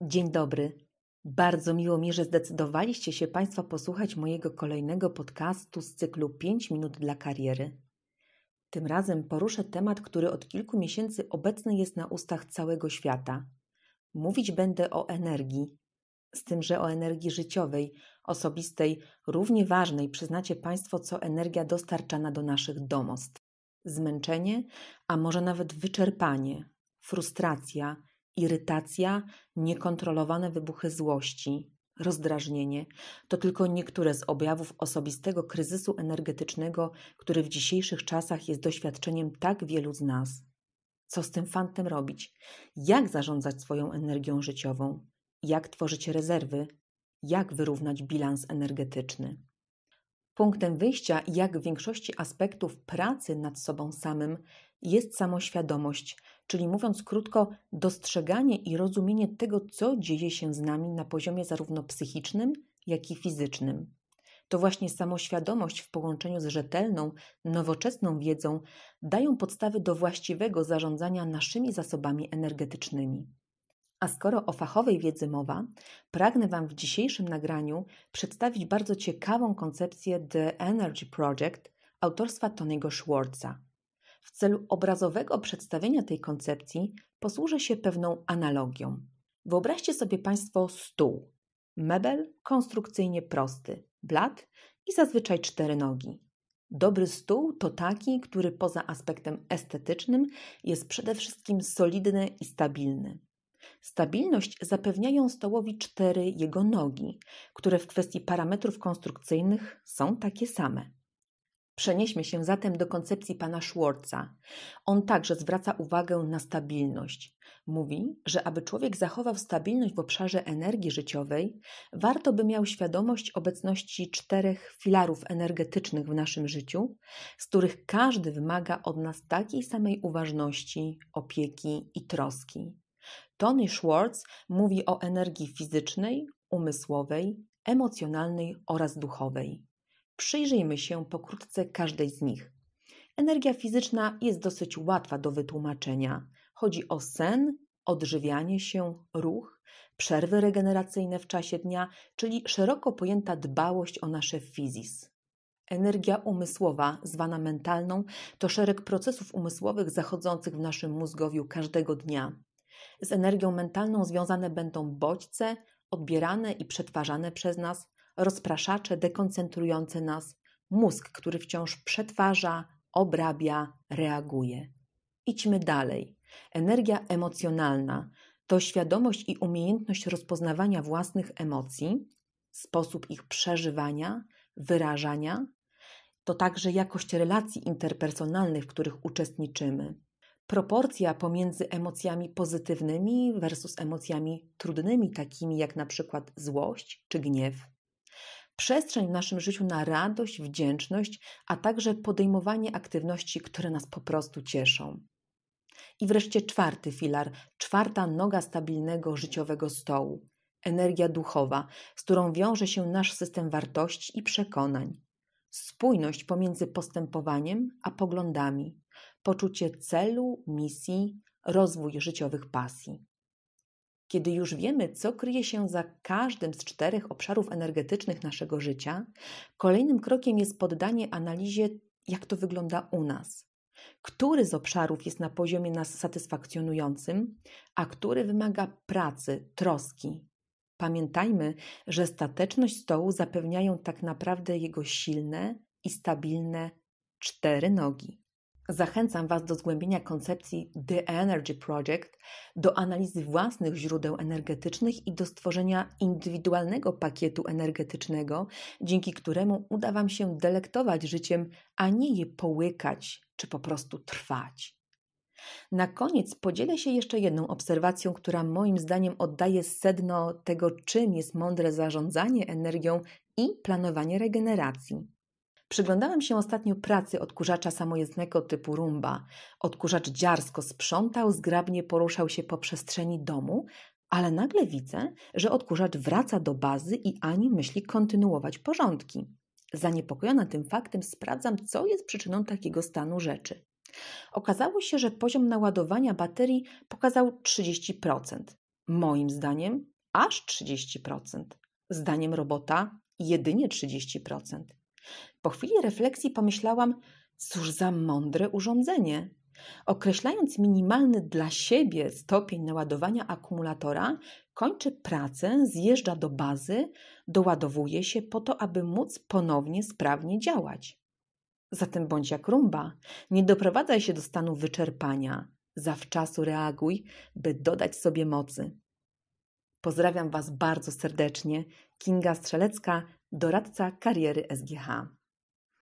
Dzień dobry. Bardzo miło mi, że zdecydowaliście się Państwo posłuchać mojego kolejnego podcastu z cyklu 5 minut dla kariery. Tym razem poruszę temat, który od kilku miesięcy obecny jest na ustach całego świata. Mówić będę o energii, z tym, że o energii życiowej, osobistej, równie ważnej przyznacie Państwo, co energia dostarczana do naszych domostw. Zmęczenie, a może nawet wyczerpanie, frustracja, irytacja, niekontrolowane wybuchy złości, rozdrażnienie to tylko niektóre z objawów osobistego kryzysu energetycznego, który w dzisiejszych czasach jest doświadczeniem tak wielu z nas. Co z tym fantem robić? Jak zarządzać swoją energią życiową? Jak tworzyć rezerwy? Jak wyrównać bilans energetyczny? Punktem wyjścia, jak w większości aspektów pracy nad sobą samym, jest samoświadomość, czyli mówiąc krótko, dostrzeganie i rozumienie tego, co dzieje się z nami na poziomie zarówno psychicznym, jak i fizycznym. To właśnie samoświadomość w połączeniu z rzetelną, nowoczesną wiedzą dają podstawy do właściwego zarządzania naszymi zasobami energetycznymi. A skoro o fachowej wiedzy mowa, pragnę Wam w dzisiejszym nagraniu przedstawić bardzo ciekawą koncepcję The Energy Project autorstwa Tonego Schwartza. W celu obrazowego przedstawienia tej koncepcji posłużę się pewną analogią. Wyobraźcie sobie Państwo stół, mebel konstrukcyjnie prosty, blat i zazwyczaj cztery nogi. Dobry stół to taki, który poza aspektem estetycznym jest przede wszystkim solidny i stabilny. Stabilność zapewniają stołowi cztery jego nogi, które w kwestii parametrów konstrukcyjnych są takie same. Przenieśmy się zatem do koncepcji pana Schwartza. On także zwraca uwagę na stabilność. Mówi, że aby człowiek zachował stabilność w obszarze energii życiowej, warto by miał świadomość obecności czterech filarów energetycznych w naszym życiu, z których każdy wymaga od nas takiej samej uważności, opieki i troski. Tony Schwartz mówi o energii fizycznej, umysłowej, emocjonalnej oraz duchowej. Przyjrzyjmy się pokrótce każdej z nich. Energia fizyczna jest dosyć łatwa do wytłumaczenia. Chodzi o sen, odżywianie się, ruch, przerwy regeneracyjne w czasie dnia, czyli szeroko pojęta dbałość o nasze fizis. Energia umysłowa, zwana mentalną, to szereg procesów umysłowych zachodzących w naszym mózgowiu każdego dnia. Z energią mentalną związane będą bodźce odbierane i przetwarzane przez nas, rozpraszacze dekoncentrujące nas, mózg, który wciąż przetwarza, obrabia, reaguje. Idźmy dalej. Energia emocjonalna to świadomość i umiejętność rozpoznawania własnych emocji, sposób ich przeżywania, wyrażania, to także jakość relacji interpersonalnych, w których uczestniczymy, proporcja pomiędzy emocjami pozytywnymi versus emocjami trudnymi, takimi jak na przykład złość czy gniew. Przestrzeń w naszym życiu na radość, wdzięczność, a także podejmowanie aktywności, które nas po prostu cieszą. I wreszcie czwarty filar, czwarta noga stabilnego życiowego stołu energia duchowa, z którą wiąże się nasz system wartości i przekonań, spójność pomiędzy postępowaniem a poglądami, poczucie celu, misji, rozwój życiowych pasji. Kiedy już wiemy, co kryje się za każdym z czterech obszarów energetycznych naszego życia, kolejnym krokiem jest poddanie analizie, jak to wygląda u nas. Który z obszarów jest na poziomie nas satysfakcjonującym, a który wymaga pracy, troski, Pamiętajmy, że stateczność stołu zapewniają tak naprawdę jego silne i stabilne cztery nogi. Zachęcam Was do zgłębienia koncepcji The Energy Project, do analizy własnych źródeł energetycznych i do stworzenia indywidualnego pakietu energetycznego, dzięki któremu uda Wam się delektować życiem, a nie je połykać czy po prostu trwać. Na koniec podzielę się jeszcze jedną obserwacją, która moim zdaniem oddaje sedno tego, czym jest mądre zarządzanie energią i planowanie regeneracji. Przyglądałam się ostatnio pracy odkurzacza samojezdnego typu rumba. Odkurzacz dziarsko sprzątał, zgrabnie poruszał się po przestrzeni domu, ale nagle widzę, że odkurzacz wraca do bazy i ani myśli kontynuować porządki. Zaniepokojona tym faktem sprawdzam, co jest przyczyną takiego stanu rzeczy. Okazało się, że poziom naładowania baterii pokazał 30%. Moim zdaniem aż 30%. Zdaniem robota jedynie 30%. Po chwili refleksji pomyślałam, cóż za mądre urządzenie. Określając minimalny dla siebie stopień naładowania akumulatora, kończy pracę, zjeżdża do bazy, doładowuje się po to, aby móc ponownie sprawnie działać. Zatem bądź jak rumba, nie doprowadzaj się do stanu wyczerpania, zawczasu reaguj, by dodać sobie mocy. Pozdrawiam Was bardzo serdecznie. Kinga Strzelecka, doradca kariery SGH.